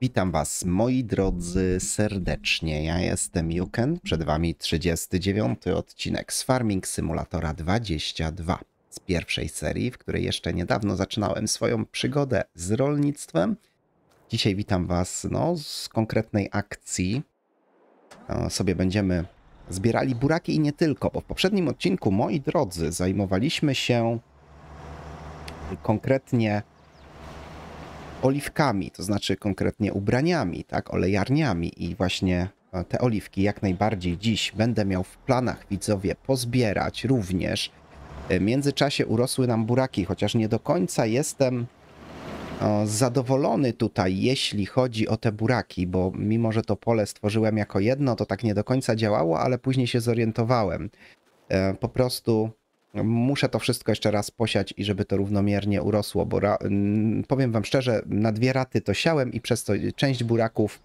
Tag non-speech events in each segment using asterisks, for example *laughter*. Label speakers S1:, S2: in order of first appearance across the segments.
S1: Witam Was, moi drodzy, serdecznie. Ja jestem Juken. Przed Wami 39 odcinek z Farming Simulatora 22 z pierwszej serii, w której jeszcze niedawno zaczynałem swoją przygodę z rolnictwem. Dzisiaj witam Was no, z konkretnej akcji. E, sobie będziemy zbierali buraki i nie tylko, bo w poprzednim odcinku, moi drodzy, zajmowaliśmy się konkretnie oliwkami, to znaczy konkretnie ubraniami, tak, olejarniami i właśnie e, te oliwki jak najbardziej dziś będę miał w planach widzowie pozbierać również. E, w międzyczasie urosły nam buraki, chociaż nie do końca jestem zadowolony tutaj, jeśli chodzi o te buraki, bo mimo, że to pole stworzyłem jako jedno, to tak nie do końca działało, ale później się zorientowałem. E, po prostu Muszę to wszystko jeszcze raz posiać i żeby to równomiernie urosło, bo powiem wam szczerze, na dwie raty to siałem i przez to część buraków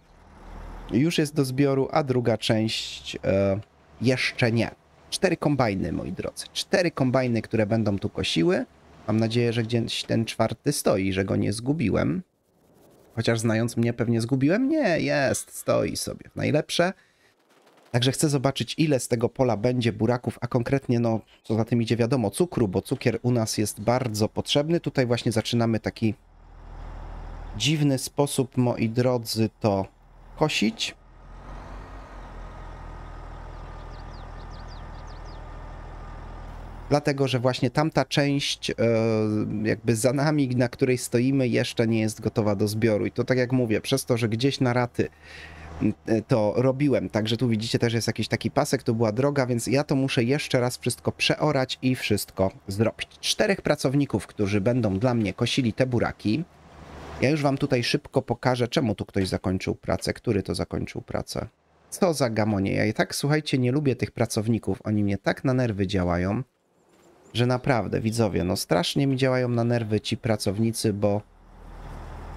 S1: już jest do zbioru, a druga część e, jeszcze nie. Cztery kombajny, moi drodzy. Cztery kombajny, które będą tu kosiły. Mam nadzieję, że gdzieś ten czwarty stoi, że go nie zgubiłem. Chociaż znając mnie, pewnie zgubiłem. Nie, jest, stoi sobie. Najlepsze. Także chcę zobaczyć, ile z tego pola będzie buraków, a konkretnie, no co za tym idzie, wiadomo, cukru, bo cukier u nas jest bardzo potrzebny. Tutaj właśnie zaczynamy taki dziwny sposób, moi drodzy, to kosić. Dlatego, że właśnie tamta część, e, jakby za nami, na której stoimy, jeszcze nie jest gotowa do zbioru. I to tak jak mówię, przez to, że gdzieś na raty E, to robiłem. Także tu widzicie też jest jakiś taki pasek, to była droga, więc ja to muszę jeszcze raz wszystko przeorać i wszystko zrobić. Czterech pracowników, którzy będą dla mnie kosili te buraki. Ja już wam tutaj szybko pokażę, czemu tu ktoś zakończył pracę, który to zakończył pracę. Co za gamonie. Ja i tak, słuchajcie, nie lubię tych pracowników. Oni mnie tak na nerwy działają, że naprawdę, widzowie, no strasznie mi działają na nerwy ci pracownicy, bo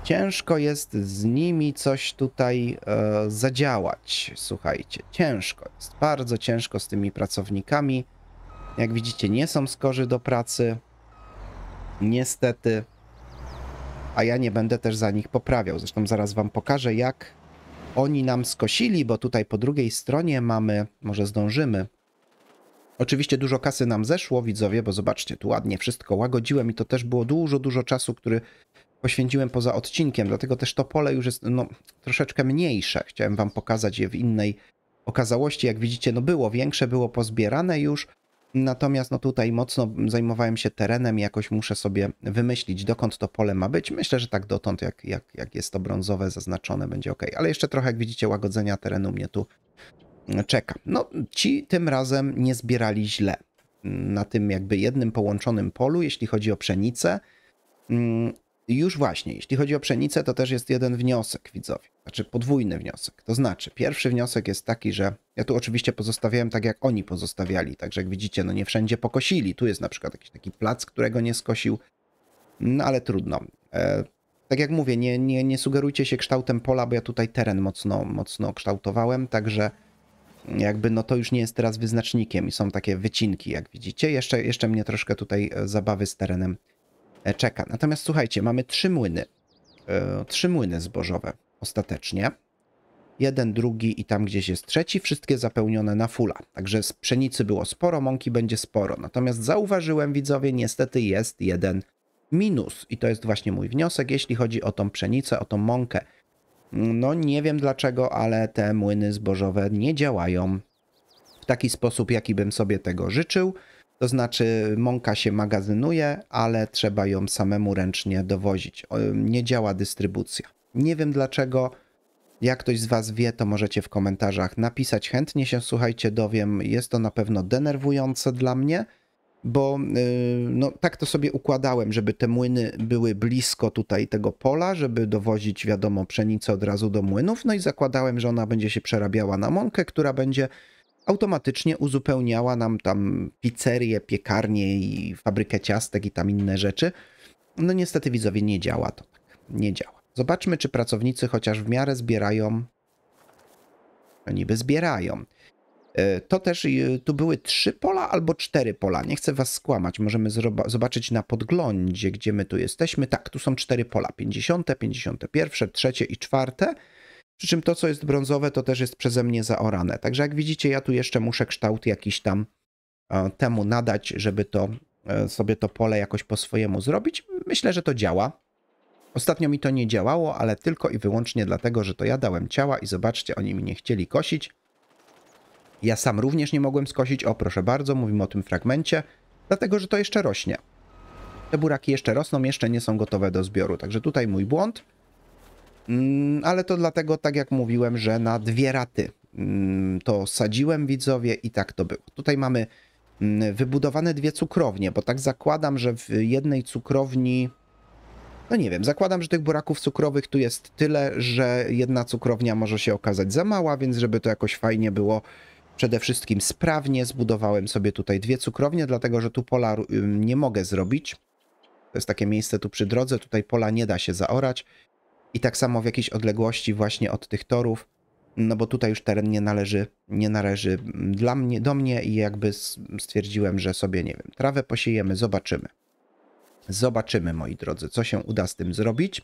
S1: Ciężko jest z nimi coś tutaj e, zadziałać. Słuchajcie, ciężko jest. Bardzo ciężko z tymi pracownikami. Jak widzicie, nie są skorzy do pracy. Niestety. A ja nie będę też za nich poprawiał. Zresztą zaraz wam pokażę, jak oni nam skosili, bo tutaj po drugiej stronie mamy, może zdążymy. Oczywiście dużo kasy nam zeszło, widzowie, bo zobaczcie, tu ładnie wszystko łagodziłem i to też było dużo, dużo czasu, który poświęciłem poza odcinkiem, dlatego też to pole już jest no, troszeczkę mniejsze. Chciałem wam pokazać je w innej okazałości. Jak widzicie, no było większe, było pozbierane już, natomiast no tutaj mocno zajmowałem się terenem i jakoś muszę sobie wymyślić, dokąd to pole ma być. Myślę, że tak dotąd, jak, jak, jak jest to brązowe zaznaczone, będzie ok. Ale jeszcze trochę, jak widzicie, łagodzenia terenu mnie tu czeka. No ci tym razem nie zbierali źle na tym jakby jednym połączonym polu, jeśli chodzi o pszenicę mm, już właśnie, jeśli chodzi o pszenicę, to też jest jeden wniosek widzowie, znaczy podwójny wniosek. To znaczy, pierwszy wniosek jest taki, że ja tu oczywiście pozostawiałem tak, jak oni pozostawiali, także jak widzicie, no nie wszędzie pokosili. Tu jest na przykład jakiś taki plac, którego nie skosił, no ale trudno. E, tak jak mówię, nie, nie, nie sugerujcie się kształtem pola, bo ja tutaj teren mocno, mocno kształtowałem, także jakby no to już nie jest teraz wyznacznikiem i są takie wycinki, jak widzicie. Jeszcze, jeszcze mnie troszkę tutaj e, zabawy z terenem E, czeka. Natomiast słuchajcie, mamy trzy młyny. E, trzy młyny zbożowe ostatecznie. Jeden, drugi i tam gdzieś jest trzeci, wszystkie zapełnione na fula. Także z pszenicy było sporo, mąki będzie sporo. Natomiast zauważyłem, widzowie, niestety jest jeden minus. I to jest właśnie mój wniosek, jeśli chodzi o tą pszenicę, o tą mąkę. No nie wiem dlaczego, ale te młyny zbożowe nie działają w taki sposób, jaki bym sobie tego życzył. To znaczy, mąka się magazynuje, ale trzeba ją samemu ręcznie dowozić. Nie działa dystrybucja. Nie wiem dlaczego. Jak ktoś z Was wie, to możecie w komentarzach napisać. Chętnie się, słuchajcie, dowiem. Jest to na pewno denerwujące dla mnie, bo y, no, tak to sobie układałem, żeby te młyny były blisko tutaj tego pola, żeby dowozić, wiadomo, pszenicę od razu do młynów. No i zakładałem, że ona będzie się przerabiała na mąkę, która będzie automatycznie uzupełniała nam tam pizzerię, piekarnię i fabrykę ciastek i tam inne rzeczy. No niestety widzowie nie działa to tak. Nie działa. Zobaczmy, czy pracownicy chociaż w miarę zbierają. No niby zbierają. E, to też e, tu były trzy pola albo cztery pola. Nie chcę was skłamać. Możemy zobaczyć na podglądzie, gdzie my tu jesteśmy. Tak, tu są cztery pola. 50, 51, 3 i 4. Przy czym to, co jest brązowe, to też jest przeze mnie zaorane. Także jak widzicie, ja tu jeszcze muszę kształt jakiś tam e, temu nadać, żeby to e, sobie to pole jakoś po swojemu zrobić. Myślę, że to działa. Ostatnio mi to nie działało, ale tylko i wyłącznie dlatego, że to ja dałem ciała i zobaczcie, oni mi nie chcieli kosić. Ja sam również nie mogłem skosić, o proszę bardzo, mówimy o tym fragmencie, dlatego, że to jeszcze rośnie. Te buraki jeszcze rosną, jeszcze nie są gotowe do zbioru, także tutaj mój błąd. Mm, ale to dlatego, tak jak mówiłem, że na dwie raty mm, to sadziłem widzowie i tak to było. Tutaj mamy mm, wybudowane dwie cukrownie, bo tak zakładam, że w jednej cukrowni, no nie wiem, zakładam, że tych buraków cukrowych tu jest tyle, że jedna cukrownia może się okazać za mała, więc żeby to jakoś fajnie było, przede wszystkim sprawnie zbudowałem sobie tutaj dwie cukrownie, dlatego że tu pola nie mogę zrobić. To jest takie miejsce tu przy drodze, tutaj pola nie da się zaorać, i tak samo w jakiejś odległości właśnie od tych torów, no bo tutaj już teren nie należy, nie należy dla mnie, do mnie i jakby stwierdziłem, że sobie, nie wiem, trawę posiejemy, zobaczymy. Zobaczymy, moi drodzy, co się uda z tym zrobić.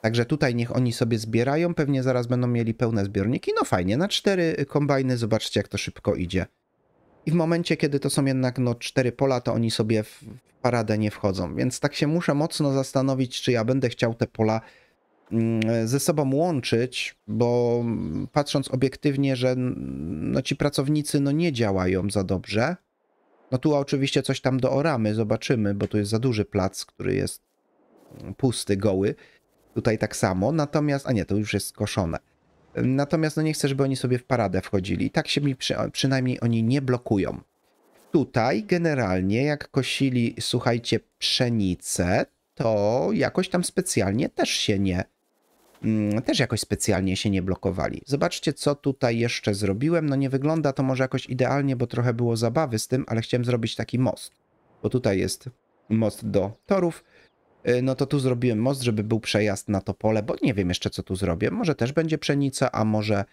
S1: Także tutaj niech oni sobie zbierają, pewnie zaraz będą mieli pełne zbiorniki. No fajnie, na cztery kombajny, zobaczcie jak to szybko idzie. I w momencie, kiedy to są jednak no, cztery pola, to oni sobie w paradę nie wchodzą. Więc tak się muszę mocno zastanowić, czy ja będę chciał te pola Mm, e, ze sobą łączyć, bo patrząc obiektywnie, że no ci pracownicy no nie działają za dobrze. No tu oczywiście coś tam do oramy zobaczymy, bo tu jest za duży plac, który jest mm, pusty, goły. Tutaj tak samo, natomiast, a nie, to już jest skoszone. Natomiast no nie chcę, żeby oni sobie w paradę wchodzili. Tak się mi przy, przynajmniej oni nie blokują. Tutaj generalnie jak kosili, słuchajcie, pszenicę, to jakoś tam specjalnie też się nie Mm, też jakoś specjalnie się nie blokowali. Zobaczcie, co tutaj jeszcze zrobiłem. No nie wygląda to może jakoś idealnie, bo trochę było zabawy z tym, ale chciałem zrobić taki most. Bo tutaj jest most do torów. Y, no to tu zrobiłem most, żeby był przejazd na to pole, bo nie wiem jeszcze, co tu zrobię. Może też będzie pszenica, a może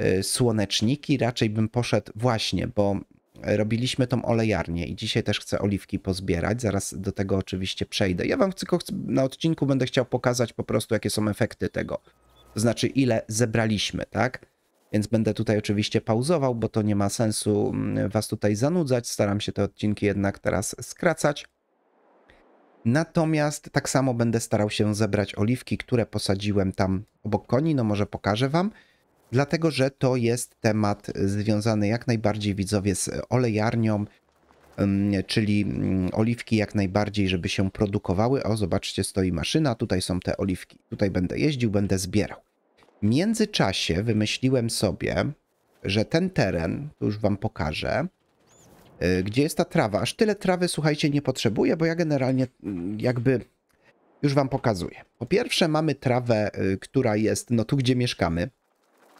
S1: y, słoneczniki. Raczej bym poszedł właśnie, bo robiliśmy tą olejarnię i dzisiaj też chcę oliwki pozbierać, zaraz do tego oczywiście przejdę. Ja wam tylko na odcinku będę chciał pokazać po prostu jakie są efekty tego, to znaczy ile zebraliśmy, tak? Więc będę tutaj oczywiście pauzował, bo to nie ma sensu mm, was tutaj zanudzać, staram się te odcinki jednak teraz skracać. Natomiast tak samo będę starał się zebrać oliwki, które posadziłem tam obok koni, no może pokażę wam dlatego że to jest temat związany jak najbardziej widzowie z olejarnią, mm, czyli mm, oliwki jak najbardziej, żeby się produkowały. O, zobaczcie, stoi maszyna, tutaj są te oliwki. Tutaj będę jeździł, będę zbierał. W międzyczasie wymyśliłem sobie, że ten teren, tu już wam pokażę, y, gdzie jest ta trawa. Aż tyle trawy, słuchajcie, nie potrzebuję, bo ja generalnie mm, jakby już wam pokazuję. Po pierwsze mamy trawę, y, która jest no tu, gdzie mieszkamy,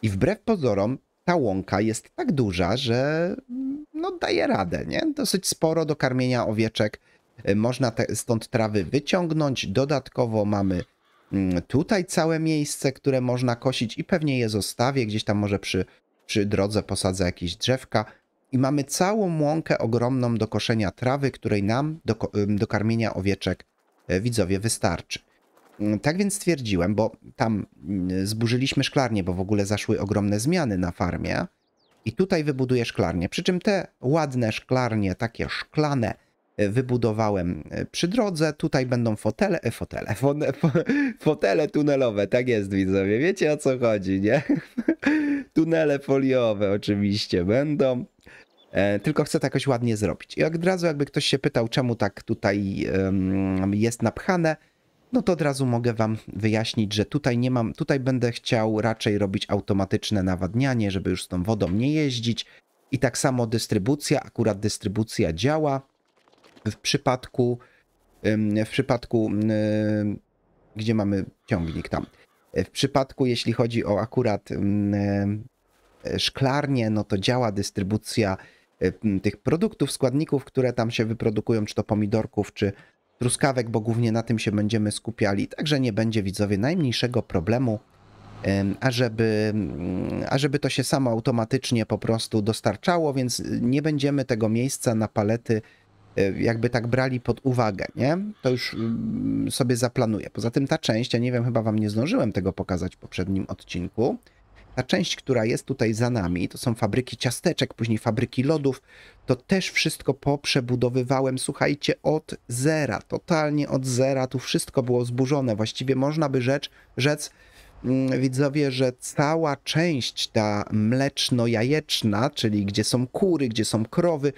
S1: i wbrew pozorom ta łąka jest tak duża, że no daje radę, nie? Dosyć sporo do karmienia owieczek. Y, można te, stąd trawy wyciągnąć. Dodatkowo mamy mm, tutaj całe miejsce, które można kosić i pewnie je zostawię. Gdzieś tam może przy, przy drodze posadzę jakieś drzewka. I mamy całą łąkę ogromną do koszenia trawy, której nam do, do karmienia owieczek y, widzowie wystarczy. Tak więc stwierdziłem, bo tam mm, zburzyliśmy szklarnię, bo w ogóle zaszły ogromne zmiany na farmie. I tutaj wybuduję szklarnię. Przy czym te ładne szklarnie, takie szklane, e, wybudowałem e, przy drodze. Tutaj będą fotele, e, fotele, *laughs* fotele tunelowe, tak jest widzowie, wiecie o co chodzi, nie? *laughs* Tunele foliowe oczywiście będą. Tylko chcę to jakoś ładnie zrobić. I od razu jakby ktoś się pytał, czemu tak tutaj jest napchane, no to od razu mogę Wam wyjaśnić, że tutaj nie mam, tutaj będę chciał raczej robić automatyczne nawadnianie, żeby już z tą wodą nie jeździć. I tak samo dystrybucja, akurat dystrybucja działa w przypadku, w przypadku, gdzie mamy ciągnik tam. W przypadku, jeśli chodzi o akurat e, szklarnię, no to działa dystrybucja tych produktów, składników, które tam się wyprodukują, czy to pomidorków, czy truskawek, bo głównie na tym się będziemy skupiali, także nie będzie widzowie najmniejszego problemu, ażeby, mm, ażeby to się samo automatycznie po prostu dostarczało, więc nie będziemy tego miejsca na palety e, jakby tak brali pod uwagę, nie? To już mm, sobie zaplanuję. Poza tym ta część, ja nie wiem, chyba wam nie zdążyłem tego pokazać w poprzednim odcinku, ta część, która jest tutaj za nami, to są fabryki ciasteczek, później fabryki lodów, to też wszystko poprzebudowywałem, słuchajcie, od zera, totalnie od zera, tu wszystko było zburzone. Właściwie można by rzecz, rzec, mm, widzowie, że cała część ta mleczno-jajeczna, czyli gdzie są kury, gdzie są krowy,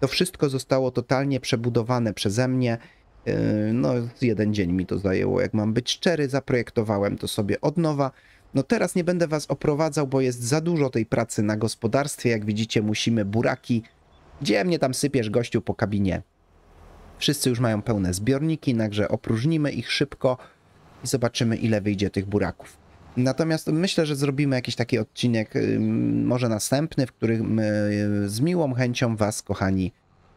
S1: to wszystko zostało totalnie przebudowane przeze mnie. Yy, no, jeden dzień mi to zajęło, jak mam być szczery, zaprojektowałem to sobie od nowa. No teraz nie będę was oprowadzał, bo jest za dużo tej pracy na gospodarstwie. Jak widzicie, musimy buraki. Gdzie mnie tam sypiesz, gościu, po kabinie? Wszyscy już mają pełne zbiorniki, także opróżnimy ich szybko i zobaczymy, ile wyjdzie tych buraków. Natomiast myślę, że zrobimy jakiś taki odcinek, może następny, w którym y, z miłą chęcią Was, kochani,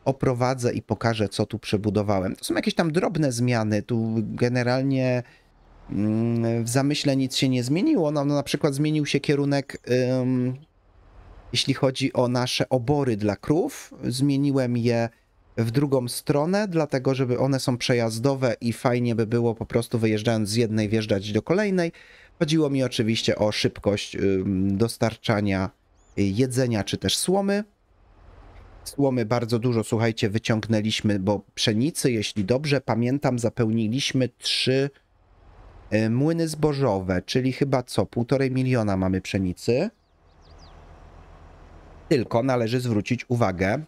S1: oprowadzę i pokażę, co tu przebudowałem. To są jakieś tam drobne zmiany, tu generalnie Mm, w zamyśle nic się nie zmieniło. No, no na przykład zmienił się kierunek, um, jeśli chodzi o nasze obory dla krów. Zmieniłem je w drugą stronę, dlatego żeby one są przejazdowe i fajnie by było po prostu wyjeżdżając z jednej wjeżdżać do kolejnej. Chodziło mi oczywiście o szybkość dostarczania y, jedzenia czy też słomy. Słomy bardzo dużo, słuchajcie, wyciągnęliśmy, bo pszenicy, jeśli dobrze pamiętam, zapełniliśmy trzy E, młyny zbożowe, czyli chyba co, półtorej miliona mamy pszenicy. Tylko należy zwrócić uwagę,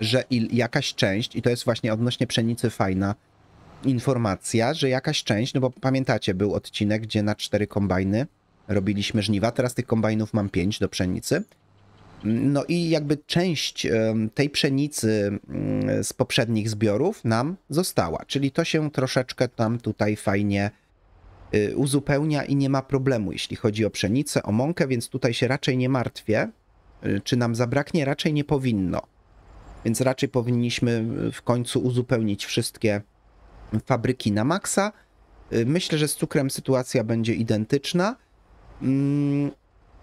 S1: że jakaś część, i to jest właśnie odnośnie pszenicy fajna informacja, że jakaś część, no bo pamiętacie, był odcinek, gdzie na cztery kombajny robiliśmy żniwa, teraz tych kombajnów mam pięć do pszenicy. No i jakby część tej pszenicy mm, z poprzednich zbiorów nam została, czyli to się troszeczkę tam tutaj fajnie Y, uzupełnia i nie ma problemu, jeśli chodzi o pszenicę, o mąkę, więc tutaj się raczej nie martwię. Y, czy nam zabraknie? Raczej nie powinno. Więc raczej powinniśmy y, w końcu uzupełnić wszystkie fabryki na maksa. Myślę, że z cukrem sytuacja będzie identyczna. Mm,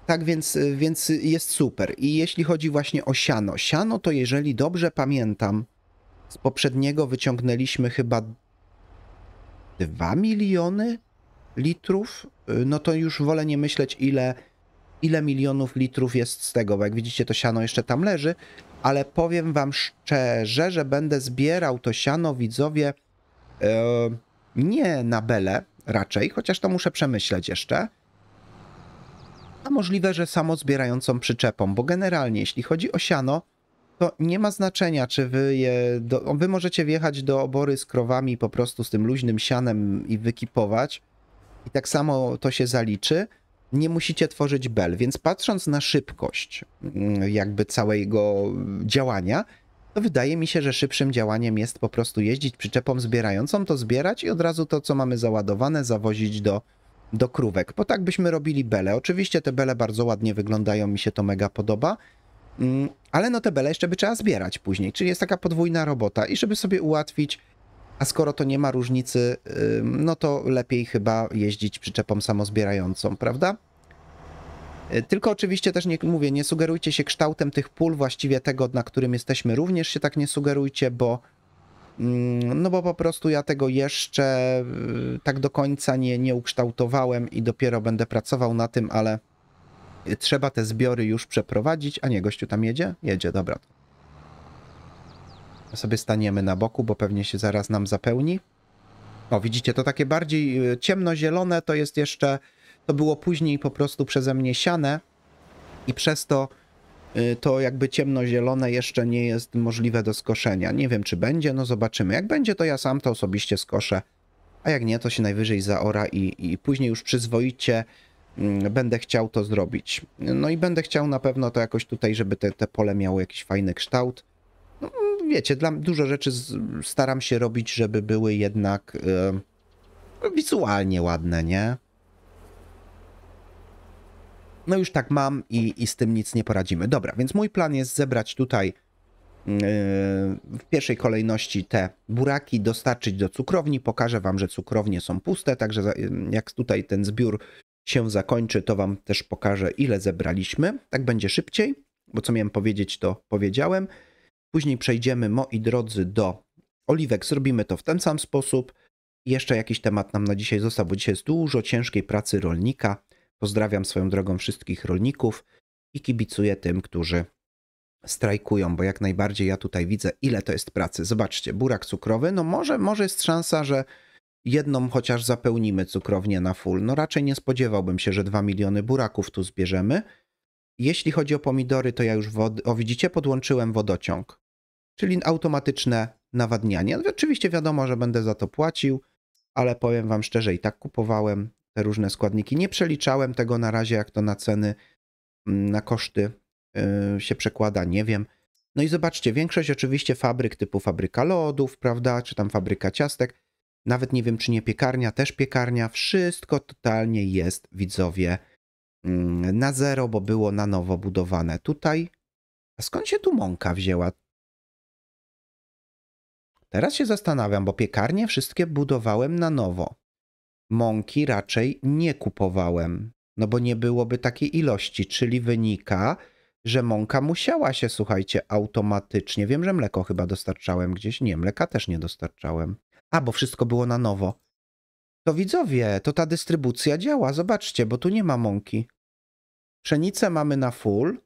S1: tak więc, więc jest super. I jeśli chodzi właśnie o siano, siano to jeżeli dobrze pamiętam, z poprzedniego wyciągnęliśmy chyba 2 miliony litrów, y, no to już wolę nie myśleć, ile, ile milionów litrów jest z tego, bo jak widzicie, to siano jeszcze tam leży, ale powiem wam szczerze, że będę zbierał to siano, widzowie, yy, nie na belę raczej, chociaż to muszę przemyśleć jeszcze, a możliwe, że samo zbierającą przyczepą, bo generalnie, jeśli chodzi o siano, to nie ma znaczenia, czy wy je. Do, wy możecie wjechać do obory z krowami po prostu z tym luźnym sianem i wykipować i tak samo to się zaliczy, nie musicie tworzyć bel. Więc patrząc na szybkość mm, jakby całego działania, to wydaje mi się, że szybszym działaniem jest po prostu jeździć przyczepą zbierającą, to zbierać i od razu to, co mamy załadowane, zawozić do, do krówek. Bo tak byśmy robili bele. Oczywiście te bele bardzo ładnie wyglądają, mi się to mega podoba. Mm, ale no te bele jeszcze by trzeba zbierać później, czyli jest taka podwójna robota i żeby sobie ułatwić a skoro to nie ma różnicy, no to lepiej chyba jeździć przyczepą samozbierającą, prawda? Y, tylko oczywiście też nie mówię, nie sugerujcie się kształtem tych pól, właściwie tego, na którym jesteśmy, również się tak nie sugerujcie, bo no bo po prostu ja tego jeszcze y, tak do końca nie, nie ukształtowałem i dopiero będę pracował na tym, ale y, trzeba te zbiory już przeprowadzić. A nie, gościu tam jedzie? Jedzie, dobra sobie staniemy na boku, bo pewnie się zaraz nam zapełni. O, widzicie, to takie bardziej y, ciemnozielone to jest jeszcze, to było później po prostu przeze mnie siane i przez to y, to jakby ciemnozielone jeszcze nie jest możliwe do skoszenia. Nie wiem, czy będzie, no zobaczymy. Jak będzie, to ja sam to osobiście skoszę, a jak nie, to się najwyżej zaora i, i później już przyzwoicie mm, będę chciał to zrobić. No i będę chciał na pewno to jakoś tutaj, żeby te, te pole miało jakiś fajny kształt. No, wiecie, dla, dużo rzeczy z, staram się robić, żeby były jednak e, wizualnie ładne, nie? No już tak mam i, i z tym nic nie poradzimy. Dobra, więc mój plan jest zebrać tutaj e, w pierwszej kolejności te buraki dostarczyć do cukrowni. Pokażę Wam, że cukrownie są puste, także jak tutaj ten zbiór się zakończy, to Wam też pokażę, ile zebraliśmy. Tak będzie szybciej, bo co miałem powiedzieć, to powiedziałem. Później przejdziemy, moi drodzy, do oliwek. Zrobimy to w ten sam sposób. Jeszcze jakiś temat nam na dzisiaj został, bo dzisiaj jest dużo ciężkiej pracy rolnika. Pozdrawiam swoją drogą wszystkich rolników i kibicuję tym, którzy strajkują, bo jak najbardziej ja tutaj widzę, ile to jest pracy. Zobaczcie, burak cukrowy, no może, może jest szansa, że jedną chociaż zapełnimy cukrownię na full. No raczej nie spodziewałbym się, że 2 miliony buraków tu zbierzemy. Jeśli chodzi o pomidory, to ja już, o widzicie, podłączyłem wodociąg, czyli automatyczne nawadnianie. No, oczywiście wiadomo, że będę za to płacił, ale powiem Wam szczerze, i tak kupowałem te różne składniki. Nie przeliczałem tego na razie, jak to na ceny, mm, na koszty yy, się przekłada, nie wiem. No i zobaczcie, większość oczywiście fabryk typu fabryka lodów, prawda, czy tam fabryka ciastek, nawet nie wiem, czy nie piekarnia, też piekarnia, wszystko totalnie jest, widzowie, Mm, na zero, bo było na nowo budowane. Tutaj, a skąd się tu mąka wzięła? Teraz się zastanawiam, bo piekarnie wszystkie budowałem na nowo. Mąki raczej nie kupowałem, no bo nie byłoby takiej ilości, czyli wynika, że mąka musiała się, słuchajcie, automatycznie. Wiem, że mleko chyba dostarczałem gdzieś. Nie, mleka też nie dostarczałem. A, bo wszystko było na nowo. To widzowie, to ta dystrybucja działa, zobaczcie, bo tu nie ma mąki. Pszenicę mamy na full,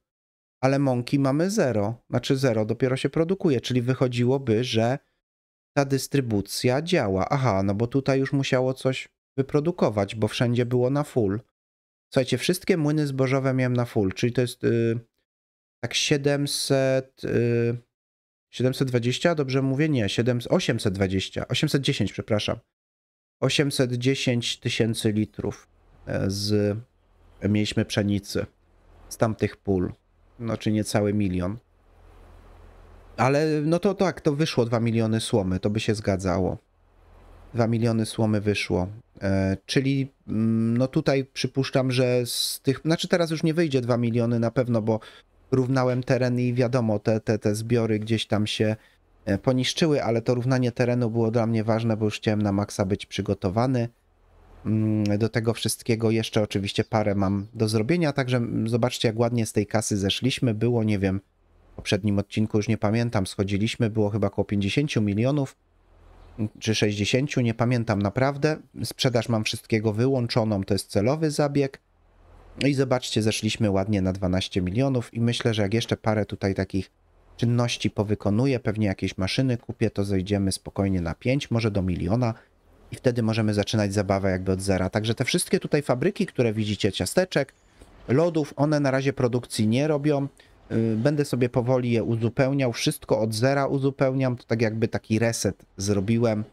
S1: ale mąki mamy zero, znaczy zero dopiero się produkuje, czyli wychodziłoby, że ta dystrybucja działa. Aha, no bo tutaj już musiało coś wyprodukować, bo wszędzie było na full. Słuchajcie, wszystkie młyny zbożowe miałem na full, czyli to jest yy, tak 700, yy, 720, dobrze mówię? Nie, 820, 810, przepraszam. 810 tysięcy litrów e, z mieliśmy pszenicy z tamtych pól, no czy niecały milion. Ale no to tak, to wyszło 2 miliony słomy, to by się zgadzało. 2 miliony słomy wyszło. E, czyli mm, no tutaj przypuszczam, że z tych, znaczy teraz już nie wyjdzie 2 miliony na pewno, bo równałem teren i wiadomo, te, te, te zbiory gdzieś tam się E, poniszczyły, ale to równanie terenu było dla mnie ważne, bo już chciałem na maksa być przygotowany. Mm, do tego wszystkiego jeszcze oczywiście parę mam do zrobienia, także zobaczcie jak ładnie z tej kasy zeszliśmy. Było, nie wiem, w poprzednim odcinku już nie pamiętam, schodziliśmy, było chyba około 50 milionów czy 60, nie pamiętam naprawdę. Sprzedaż mam wszystkiego wyłączoną, to jest celowy zabieg. No I zobaczcie, zeszliśmy ładnie na 12 milionów i myślę, że jak jeszcze parę tutaj takich czynności powykonuję, pewnie jakieś maszyny kupię, to zejdziemy spokojnie na 5, może do miliona i wtedy możemy zaczynać zabawę jakby od zera. Także te wszystkie tutaj fabryki, które widzicie, ciasteczek, lodów, one na razie produkcji nie robią. Y, będę sobie powoli je uzupełniał, wszystko od zera uzupełniam, to tak jakby taki reset zrobiłem.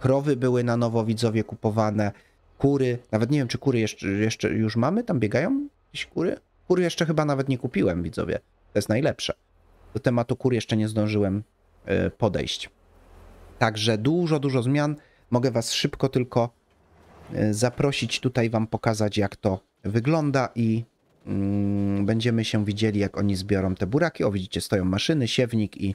S1: Krowy były na nowo widzowie kupowane, kury, nawet nie wiem czy kury jeszcze, jeszcze już mamy, tam biegają jakieś kury? Kury jeszcze chyba nawet nie kupiłem widzowie, to jest najlepsze do tematu kur jeszcze nie zdążyłem e, podejść. Także dużo, dużo zmian. Mogę Was szybko tylko e, zaprosić tutaj, Wam pokazać, jak to wygląda i mm, będziemy się widzieli, jak oni zbiorą te buraki. O, widzicie, stoją maszyny, siewnik i,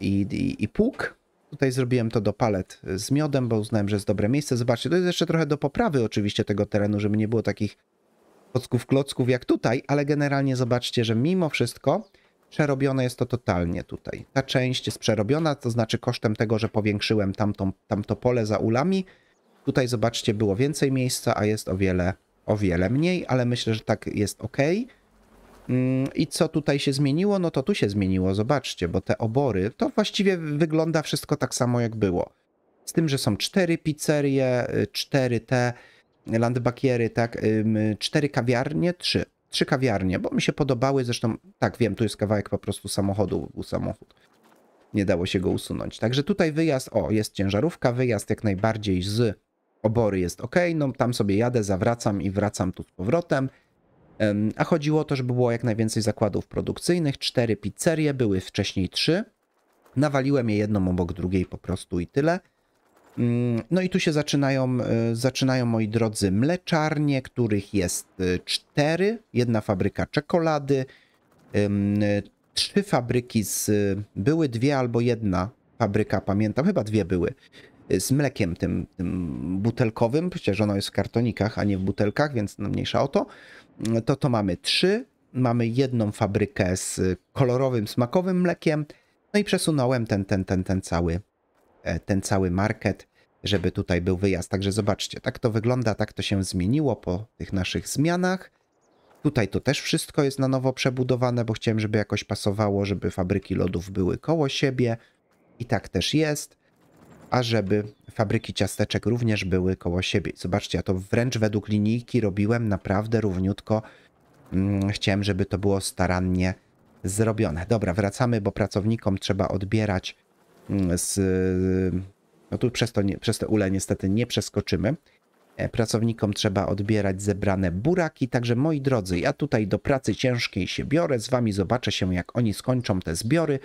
S1: i, i, i pług. Tutaj zrobiłem to do palet z miodem, bo uznałem, że jest dobre miejsce. Zobaczcie, to jest jeszcze trochę do poprawy oczywiście tego terenu, żeby nie było takich klocków, klocków jak tutaj, ale generalnie zobaczcie, że mimo wszystko Przerobione jest to totalnie tutaj. Ta część jest przerobiona, to znaczy kosztem tego, że powiększyłem tamtą, tamto pole za ulami. Tutaj zobaczcie, było więcej miejsca, a jest o wiele, o wiele mniej, ale myślę, że tak jest ok. Mm, I co tutaj się zmieniło? No to tu się zmieniło, zobaczcie, bo te obory, to właściwie wygląda wszystko tak samo jak było. Z tym, że są cztery pizzerie, y, cztery te landbakiery, tak, cztery kawiarnie, trzy trzy kawiarnie, bo mi się podobały. Zresztą, tak wiem, tu jest kawałek po prostu samochodu, był samochód. Nie dało się go usunąć. Także tutaj wyjazd, o, jest ciężarówka, wyjazd jak najbardziej z obory jest ok, no tam sobie jadę, zawracam i wracam tu z powrotem. A chodziło o to, żeby było jak najwięcej zakładów produkcyjnych, cztery pizzerie, były wcześniej trzy. Nawaliłem je jedną obok drugiej po prostu i tyle. Mm, no i tu się zaczynają, e, zaczynają moi drodzy mleczarnie, których jest e, cztery. Jedna fabryka czekolady, trzy fabryki z... Były dwie albo jedna fabryka, pamiętam, chyba dwie były, e, z mlekiem tym, tym butelkowym, przecież ono jest w kartonikach, a nie w butelkach, więc no, mniejsza o to. To to mamy trzy, mamy jedną fabrykę z kolorowym, smakowym mlekiem, no i przesunąłem ten, ten, ten, ten cały, ten cały market żeby tutaj był wyjazd. Także zobaczcie, tak to wygląda, tak to się zmieniło po tych naszych zmianach. Tutaj to też wszystko jest na nowo przebudowane, bo chciałem, żeby jakoś pasowało, żeby fabryki lodów były koło siebie. I tak też jest. A żeby fabryki ciasteczek również były koło siebie. Zobaczcie, ja to wręcz według linijki robiłem naprawdę równiutko. Mm, chciałem, żeby to było starannie zrobione. Dobra, wracamy, bo pracownikom trzeba odbierać mm, z no tu przez, to nie, przez te ule niestety nie przeskoczymy. E, pracownikom trzeba odbierać zebrane buraki, także moi drodzy, ja tutaj do pracy ciężkiej się biorę, z wami zobaczę się jak oni skończą te zbiory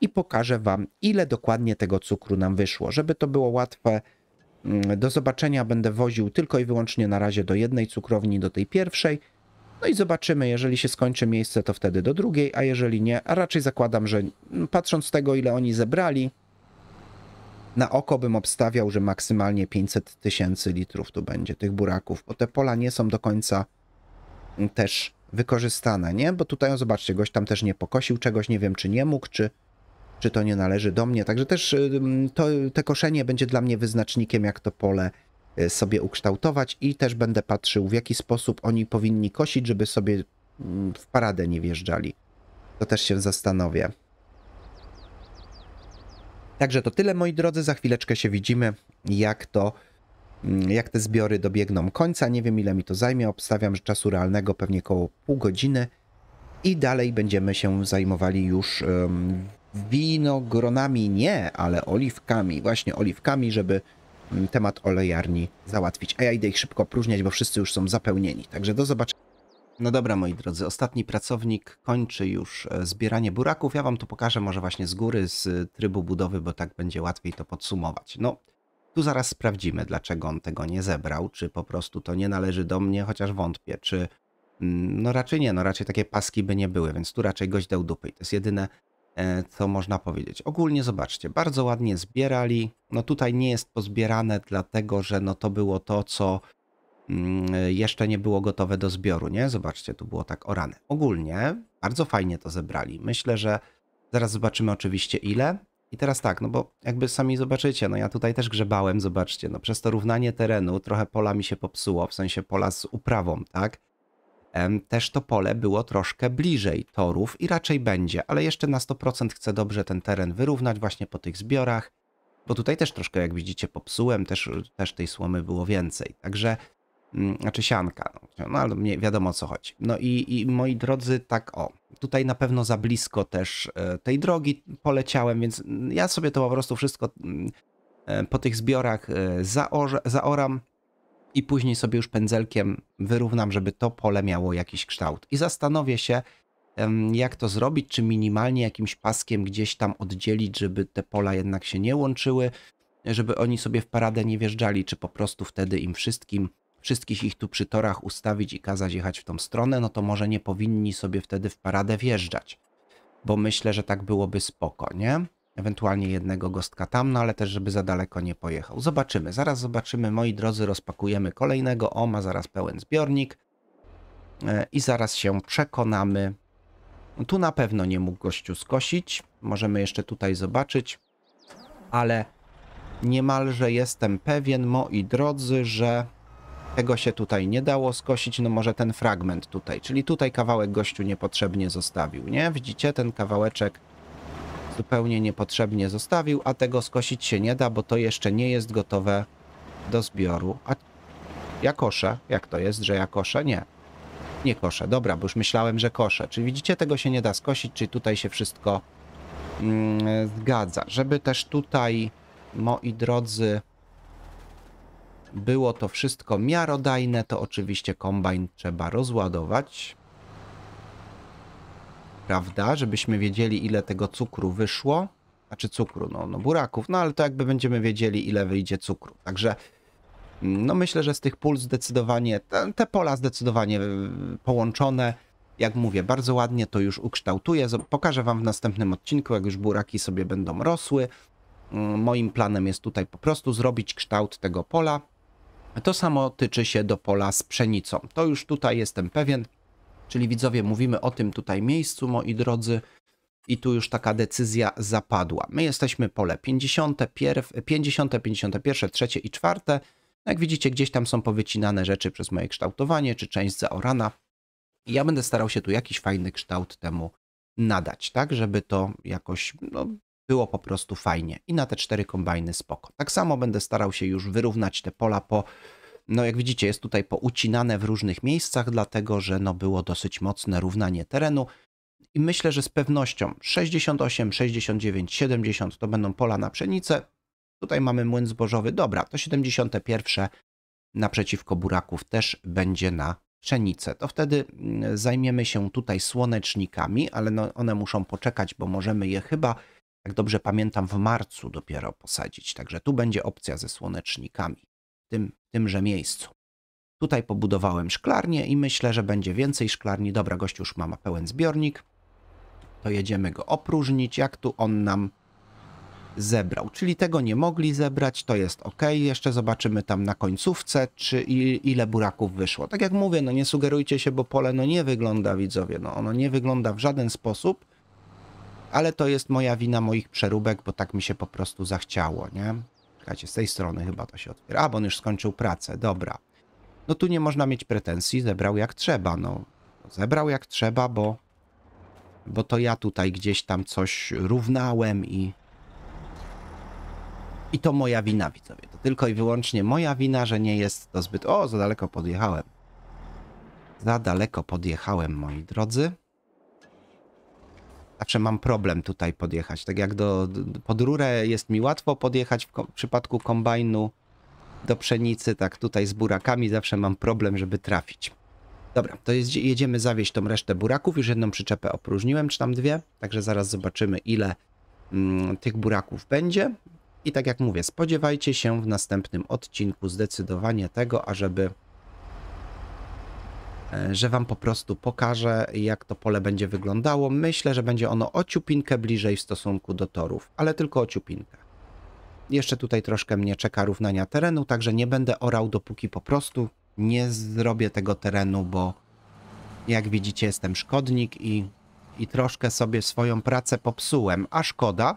S1: i pokażę wam ile dokładnie tego cukru nam wyszło. Żeby to było łatwe mm, do zobaczenia będę woził tylko i wyłącznie na razie do jednej cukrowni, do tej pierwszej. No i zobaczymy, jeżeli się skończy miejsce, to wtedy do drugiej, a jeżeli nie, a raczej zakładam, że mm, patrząc z tego, ile oni zebrali, na oko bym obstawiał, że maksymalnie 500 tysięcy litrów tu będzie tych buraków, bo te pola nie są do końca mm, też wykorzystane, nie? Bo tutaj, o, zobaczcie, gość tam też nie pokosił czegoś, nie wiem, czy nie mógł, czy, czy to nie należy do mnie. Także też y, mm, to, te koszenie będzie dla mnie wyznacznikiem, jak to pole y, sobie ukształtować i też będę patrzył, w jaki sposób oni powinni kosić, żeby sobie mm, w paradę nie wjeżdżali. To też się zastanowię. Także to tyle moi drodzy, za chwileczkę się widzimy, jak to mm, jak te zbiory dobiegną końca. Nie wiem ile mi to zajmie, obstawiam, że czasu realnego pewnie koło pół godziny i dalej będziemy się zajmowali już um, winogronami nie, ale oliwkami, właśnie oliwkami, żeby mm, temat olejarni załatwić. A ja idę ich szybko opróżniać, bo wszyscy już są zapełnieni. Także do zobaczenia. No dobra, moi drodzy, ostatni pracownik kończy już e, zbieranie buraków. Ja wam to pokażę może właśnie z góry, z trybu budowy, bo tak będzie łatwiej to podsumować. No, tu zaraz sprawdzimy, dlaczego on tego nie zebrał, czy po prostu to nie należy do mnie, chociaż wątpię, czy... Mm, no raczej nie, no raczej takie paski by nie były, więc tu raczej gość dał dupy i to jest jedyne, e, co można powiedzieć. Ogólnie zobaczcie, bardzo ładnie zbierali. No tutaj nie jest pozbierane, dlatego że no to było to, co Mm, e, jeszcze nie było gotowe do zbioru, nie? Zobaczcie, tu było tak orane. Ogólnie bardzo fajnie to zebrali. Myślę, że zaraz zobaczymy oczywiście ile. I teraz tak, no bo jakby sami zobaczycie, no ja tutaj też grzebałem, zobaczcie, no przez to równanie terenu trochę pola mi się popsuło, w sensie pola z uprawą, tak? Też to pole było troszkę bliżej torów i raczej będzie, ale jeszcze na 100% chcę dobrze ten teren wyrównać właśnie po tych zbiorach, bo tutaj też troszkę, jak widzicie, popsułem, też, też tej słomy było więcej. Także Mm, znaczy sianka, no, no ale nie, wiadomo o co chodzi. No i, i moi drodzy, tak o, tutaj na pewno za blisko też e, tej drogi poleciałem, więc ja sobie to po prostu wszystko mm, e, po tych zbiorach e, zaor zaoram i później sobie już pędzelkiem wyrównam, żeby to pole miało jakiś kształt. I zastanowię się, jak to zrobić, czy minimalnie jakimś paskiem gdzieś tam oddzielić, żeby te pola jednak się nie łączyły, żeby oni sobie w paradę nie wjeżdżali, czy po prostu wtedy im wszystkim wszystkich ich tu przy torach ustawić i kazać jechać w tą stronę, no to może nie powinni sobie wtedy w paradę wjeżdżać. Bo myślę, że tak byłoby spoko, nie? Ewentualnie jednego gostka tam, no ale też żeby za daleko nie pojechał. Zobaczymy, zaraz zobaczymy, moi drodzy, rozpakujemy kolejnego. O, ma zaraz pełen zbiornik. E, I zaraz się przekonamy. tu na pewno nie mógł gościu skosić. Możemy jeszcze tutaj zobaczyć. Ale niemalże jestem pewien, moi drodzy, że tego się tutaj nie dało skosić, no może ten fragment tutaj, czyli tutaj kawałek gościu niepotrzebnie zostawił, nie? Widzicie, ten kawałeczek zupełnie niepotrzebnie zostawił, a tego skosić się nie da, bo to jeszcze nie jest gotowe do zbioru. A ja koszę, jak to jest, że ja koszę? Nie, nie koszę, dobra, bo już myślałem, że koszę. Czy widzicie, tego się nie da skosić, czy tutaj się wszystko mm, zgadza. Żeby też tutaj, moi drodzy, było to wszystko miarodajne, to oczywiście kombajn trzeba rozładować. Prawda? Żebyśmy wiedzieli, ile tego cukru wyszło. Znaczy cukru, no, no buraków, no ale to jakby będziemy wiedzieli, ile wyjdzie cukru. Także no myślę, że z tych pól zdecydowanie, te, te pola zdecydowanie y, połączone, jak mówię, bardzo ładnie to już ukształtuję. Pokażę Wam w następnym odcinku, jak już buraki sobie będą rosły. Mm, moim planem jest tutaj po prostu zrobić kształt tego pola, to samo tyczy się do pola z pszenicą. To już tutaj jestem pewien, czyli widzowie mówimy o tym tutaj miejscu, moi drodzy, i tu już taka decyzja zapadła. My jesteśmy pole 50, 50 51, 3 i 4. No jak widzicie, gdzieś tam są powycinane rzeczy przez moje kształtowanie, czy część zaorana. I ja będę starał się tu jakiś fajny kształt temu nadać, tak, żeby to jakoś no, było po prostu fajnie. I na te cztery kombajny spoko. Tak samo będę starał się już wyrównać te pola po no jak widzicie, jest tutaj poucinane w różnych miejscach, dlatego że no było dosyć mocne równanie terenu. I myślę, że z pewnością 68, 69, 70 to będą pola na pszenicę. Tutaj mamy młyn zbożowy, dobra, to 71 naprzeciwko buraków też będzie na pszenicę. To wtedy mm, zajmiemy się tutaj słonecznikami, ale no one muszą poczekać, bo możemy je chyba jak dobrze pamiętam, w marcu dopiero posadzić. Także tu będzie opcja ze słonecznikami, w tym, tymże miejscu. Tutaj pobudowałem szklarnię i myślę, że będzie więcej szklarni. Dobra, gość już ma pełen zbiornik. To jedziemy go opróżnić, jak tu on nam zebrał. Czyli tego nie mogli zebrać, to jest ok. Jeszcze zobaczymy tam na końcówce, czy ile buraków wyszło. Tak jak mówię, no nie sugerujcie się, bo pole no nie wygląda, widzowie, no ono nie wygląda w żaden sposób ale to jest moja wina moich przeróbek, bo tak mi się po prostu zachciało, nie? Czekajcie, z tej strony chyba to się otwiera. A, bo on już skończył pracę, dobra. No tu nie można mieć pretensji, zebrał jak trzeba, no. Zebrał jak trzeba, bo, bo to ja tutaj gdzieś tam coś równałem i... I to moja wina, widzowie. To tylko i wyłącznie moja wina, że nie jest to zbyt... O, za daleko podjechałem. Za daleko podjechałem, moi drodzy zawsze mam problem tutaj podjechać. Tak jak do, pod rurę jest mi łatwo podjechać w, w przypadku kombajnu do pszenicy, tak tutaj z burakami zawsze mam problem, żeby trafić. Dobra, to jest, jedziemy zawieźć tą resztę buraków. Już jedną przyczepę opróżniłem, czy tam dwie, także zaraz zobaczymy ile mm, tych buraków będzie. I tak jak mówię, spodziewajcie się w następnym odcinku zdecydowanie tego, ażeby E, że Wam po prostu pokażę, jak to pole będzie wyglądało. Myślę, że będzie ono o ciupinkę bliżej w stosunku do torów, ale tylko o ciupinkę. Jeszcze tutaj troszkę mnie czeka równania terenu, także nie będę orał, dopóki po prostu nie zrobię tego terenu, bo jak widzicie jestem szkodnik i, i troszkę sobie swoją pracę popsułem, a szkoda.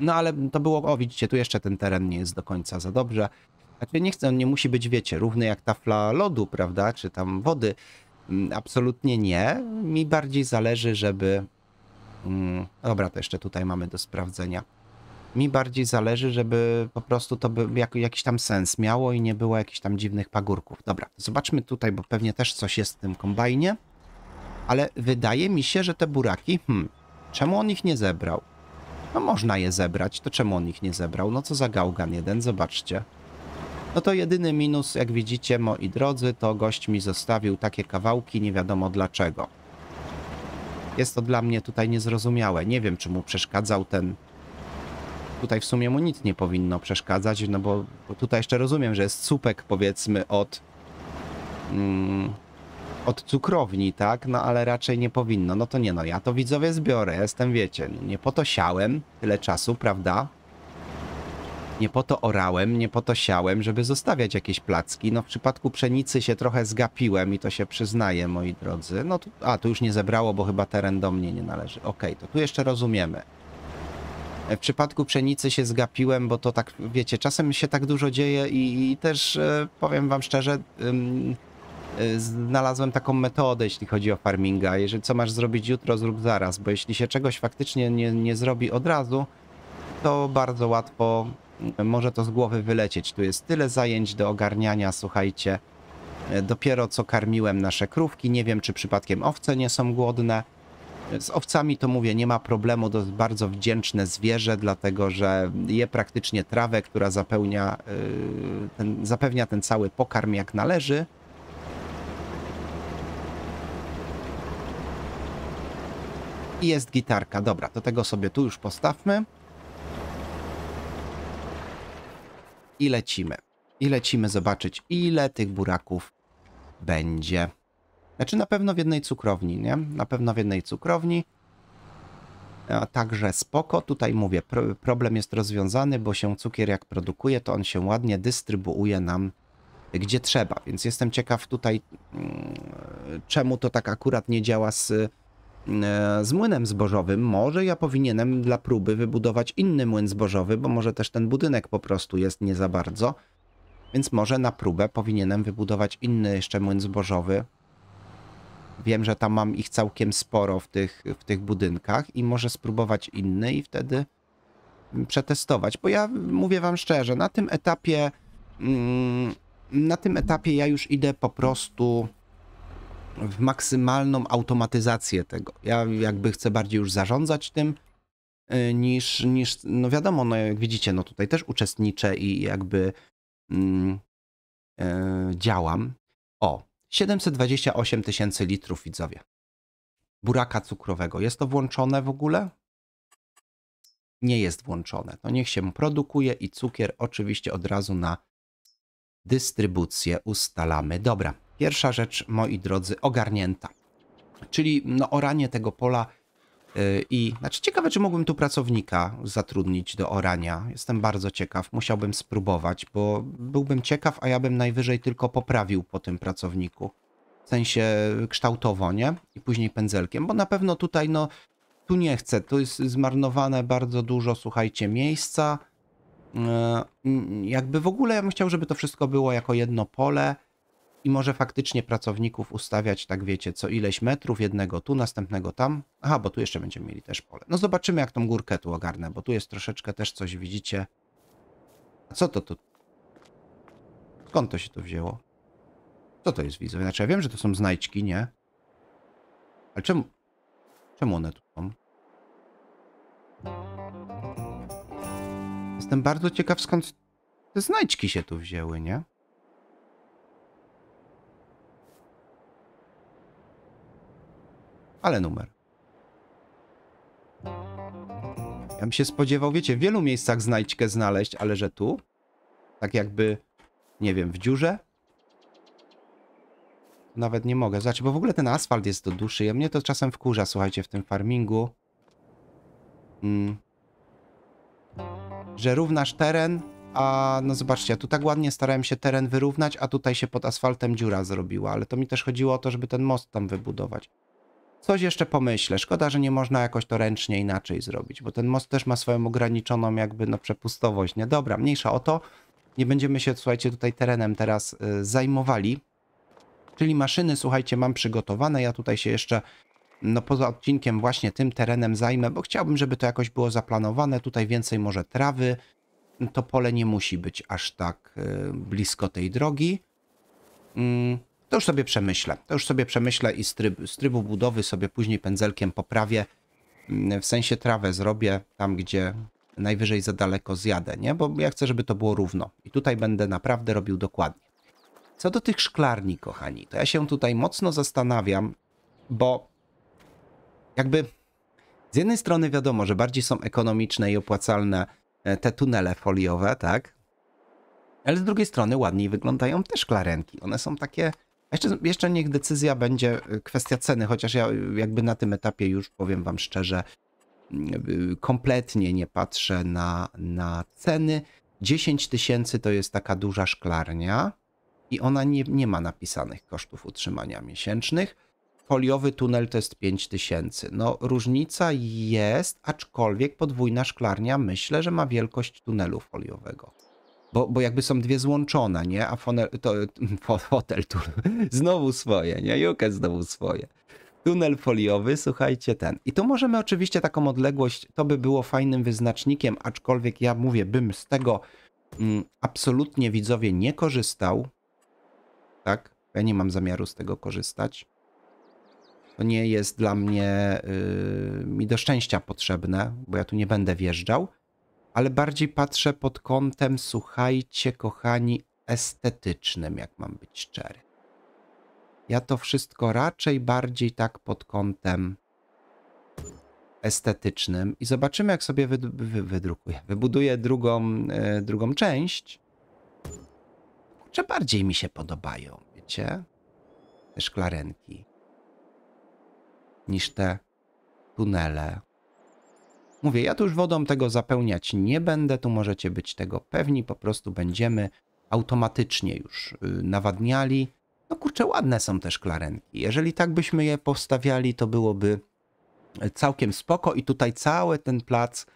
S1: No ale to było, o widzicie, tu jeszcze ten teren nie jest do końca za dobrze. Znaczy nie chcę, on nie musi być, wiecie, równy jak tafla lodu, prawda, czy tam wody. Mm, absolutnie nie. Mi bardziej zależy, żeby... Mm, dobra, to jeszcze tutaj mamy do sprawdzenia. Mi bardziej zależy, żeby po prostu to by jakiś tam sens miało i nie było jakichś tam dziwnych pagórków. Dobra, zobaczmy tutaj, bo pewnie też coś jest w tym kombajnie. Ale wydaje mi się, że te buraki... Hmm, czemu on ich nie zebrał? No można je zebrać, to czemu on ich nie zebrał? No co za gałgan jeden, zobaczcie. No to jedyny minus, jak widzicie, moi drodzy, to gość mi zostawił takie kawałki, nie wiadomo dlaczego. Jest to dla mnie tutaj niezrozumiałe. Nie wiem, czy mu przeszkadzał ten... Tutaj w sumie mu nic nie powinno przeszkadzać, no bo, bo tutaj jeszcze rozumiem, że jest cupek, powiedzmy, od... Mm, od cukrowni, tak? No ale raczej nie powinno. No to nie, no ja to widzowie zbiorę, jestem, wiecie, nie potosiałem tyle czasu, prawda? Nie po to orałem, nie po to siałem, żeby zostawiać jakieś placki. No w przypadku pszenicy się trochę zgapiłem i to się przyznaję, moi drodzy. No tu, a, tu już nie zebrało, bo chyba teren do mnie nie należy. Ok, to tu jeszcze rozumiemy. E, w przypadku pszenicy się zgapiłem, bo to tak, wiecie, czasem się tak dużo dzieje i, i też e, powiem wam szczerze, ym, y, znalazłem taką metodę, jeśli chodzi o farminga. Jeżeli co masz zrobić jutro, zrób zaraz, bo jeśli się czegoś faktycznie nie, nie zrobi od razu, to bardzo łatwo może to z głowy wylecieć. Tu jest tyle zajęć do ogarniania, słuchajcie. E, dopiero co karmiłem nasze krówki, nie wiem czy przypadkiem owce nie są głodne. Z owcami to mówię, nie ma problemu, to bardzo wdzięczne zwierzę, dlatego że je praktycznie trawę, która zapełnia, e, ten, zapewnia ten cały pokarm jak należy. I jest gitarka, dobra, to tego sobie tu już postawmy. i lecimy. I lecimy zobaczyć, ile tych buraków będzie. Znaczy na pewno w jednej cukrowni, nie? Na pewno w jednej cukrowni. E, także spoko, tutaj mówię, problem jest rozwiązany, bo się cukier jak produkuje, to on się ładnie dystrybuuje nam gdzie trzeba. Więc jestem ciekaw tutaj, mm, czemu to tak akurat nie działa z E, z młynem zbożowym. Może ja powinienem dla próby wybudować inny młyn zbożowy, bo może też ten budynek po prostu jest nie za bardzo. Więc może na próbę powinienem wybudować inny jeszcze młyn zbożowy. Wiem, że tam mam ich całkiem sporo w tych, w tych budynkach i może spróbować inny i wtedy przetestować. Bo ja mówię wam szczerze, na tym etapie mm, na tym etapie ja już idę po prostu w maksymalną automatyzację tego. Ja jakby chcę bardziej już zarządzać tym y, niż, niż no wiadomo, no jak widzicie, no tutaj też uczestniczę i jakby mm, e, działam. O, 728 tysięcy litrów widzowie. Buraka cukrowego. Jest to włączone w ogóle? Nie jest włączone. To niech się produkuje i cukier oczywiście od razu na dystrybucję ustalamy. Dobra. Pierwsza rzecz, moi drodzy, ogarnięta. Czyli no, oranie tego pola y, i znaczy ciekawe, czy mógłbym tu pracownika zatrudnić do orania. Jestem bardzo ciekaw, musiałbym spróbować, bo byłbym ciekaw, a ja bym najwyżej tylko poprawił po tym pracowniku. W sensie kształtowo, nie? I później pędzelkiem, bo na pewno tutaj, no, tu nie chcę. Tu jest zmarnowane bardzo dużo, słuchajcie, miejsca. Y, jakby w ogóle ja bym chciał, żeby to wszystko było jako jedno pole i może faktycznie pracowników ustawiać, tak wiecie, co ileś metrów, jednego tu, następnego tam. Aha, bo tu jeszcze będziemy mieli też pole. No zobaczymy, jak tą górkę tu ogarnę, bo tu jest troszeczkę też coś, widzicie. A co to tu? Skąd to się tu wzięło? Co to jest, widzę? Znaczy, ja wiem, że to są znajdźki, nie? Ale czemu... Czemu one tu są? Jestem bardzo ciekaw, skąd te znajdźki się tu wzięły, nie? ale numer. Ja bym się spodziewał, wiecie, w wielu miejscach znajdźkę znaleźć, ale że tu? Tak jakby, nie wiem, w dziurze? Nawet nie mogę. Znaczy, bo w ogóle ten asfalt jest do duszy. Ja mnie to czasem wkurza, słuchajcie, w tym farmingu. Mm. Że równasz teren, a no zobaczcie, ja tu tak ładnie starałem się teren wyrównać, a tutaj się pod asfaltem dziura zrobiła, ale to mi też chodziło o to, żeby ten most tam wybudować coś jeszcze pomyślę. Szkoda, że nie można jakoś to ręcznie inaczej zrobić, bo ten most też ma swoją ograniczoną jakby no przepustowość. Nie, dobra, mniejsza o to. Nie będziemy się, słuchajcie, tutaj terenem teraz y, zajmowali. Czyli maszyny, słuchajcie, mam przygotowane. Ja tutaj się jeszcze, no poza odcinkiem właśnie tym terenem zajmę, bo chciałbym, żeby to jakoś było zaplanowane. Tutaj więcej może trawy. To pole nie musi być aż tak y, blisko tej drogi. Y to już sobie przemyślę. To już sobie przemyślę i z, tryb, z trybu budowy sobie później pędzelkiem poprawię. Mm, w sensie trawę zrobię tam, gdzie najwyżej za daleko zjadę, nie? Bo ja chcę, żeby to było równo. I tutaj będę naprawdę robił dokładnie. Co do tych szklarni, kochani, to ja się tutaj mocno zastanawiam, bo jakby z jednej strony wiadomo, że bardziej są ekonomiczne i opłacalne e, te tunele foliowe, tak? Ale z drugiej strony ładniej wyglądają te szklarenki. One są takie jeszcze, jeszcze niech decyzja będzie y, kwestia ceny, chociaż ja y, jakby na tym etapie już powiem wam szczerze, y, kompletnie nie patrzę na, na ceny. 10 tysięcy to jest taka duża szklarnia i ona nie, nie ma napisanych kosztów utrzymania miesięcznych. Foliowy tunel to jest 5 tysięcy. No różnica jest, aczkolwiek podwójna szklarnia myślę, że ma wielkość tunelu foliowego bo, bo jakby są dwie złączone, nie? A fonel, to, *laughs* fotel tu znowu swoje, nie? Jukę znowu swoje. Tunel foliowy, słuchajcie ten. I tu możemy oczywiście taką odległość, to by było fajnym wyznacznikiem, aczkolwiek ja mówię, bym z tego mm, absolutnie widzowie nie korzystał. Tak? Ja nie mam zamiaru z tego korzystać. To nie jest dla mnie yy, mi do szczęścia potrzebne, bo ja tu nie będę wjeżdżał ale bardziej patrzę pod kątem, słuchajcie, kochani, estetycznym, jak mam być szczery. Ja to wszystko raczej bardziej tak pod kątem estetycznym i zobaczymy, jak sobie wy wydrukuję. Wybuduję drugą, yy, drugą część. Czy bardziej mi się podobają, wiecie? Te szklarenki. Niż te tunele. Mówię, ja tu już wodą tego zapełniać nie będę, tu możecie być tego pewni, po prostu będziemy automatycznie już y, nawadniali. No kurczę, ładne są też szklarenki. Jeżeli tak byśmy je postawiali, to byłoby y, całkiem spoko i tutaj cały ten plac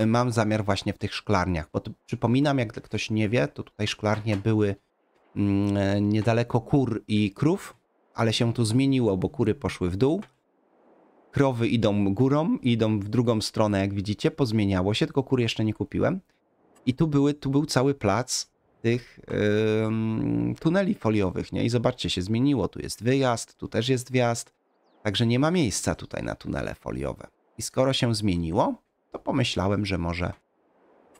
S1: y, mam zamiar właśnie w tych szklarniach, bo przypominam, jak ktoś nie wie, to tutaj szklarnie były mm, e, niedaleko kur i krów, ale się tu zmieniło, bo kury poszły w dół, krowy idą górą, idą w drugą stronę, jak widzicie, pozmieniało się, tylko kur jeszcze nie kupiłem. I tu, były, tu był cały plac tych yy, tuneli foliowych, nie? I zobaczcie, się zmieniło, tu jest wyjazd, tu też jest wjazd, także nie ma miejsca tutaj na tunele foliowe. I skoro się zmieniło, to pomyślałem, że może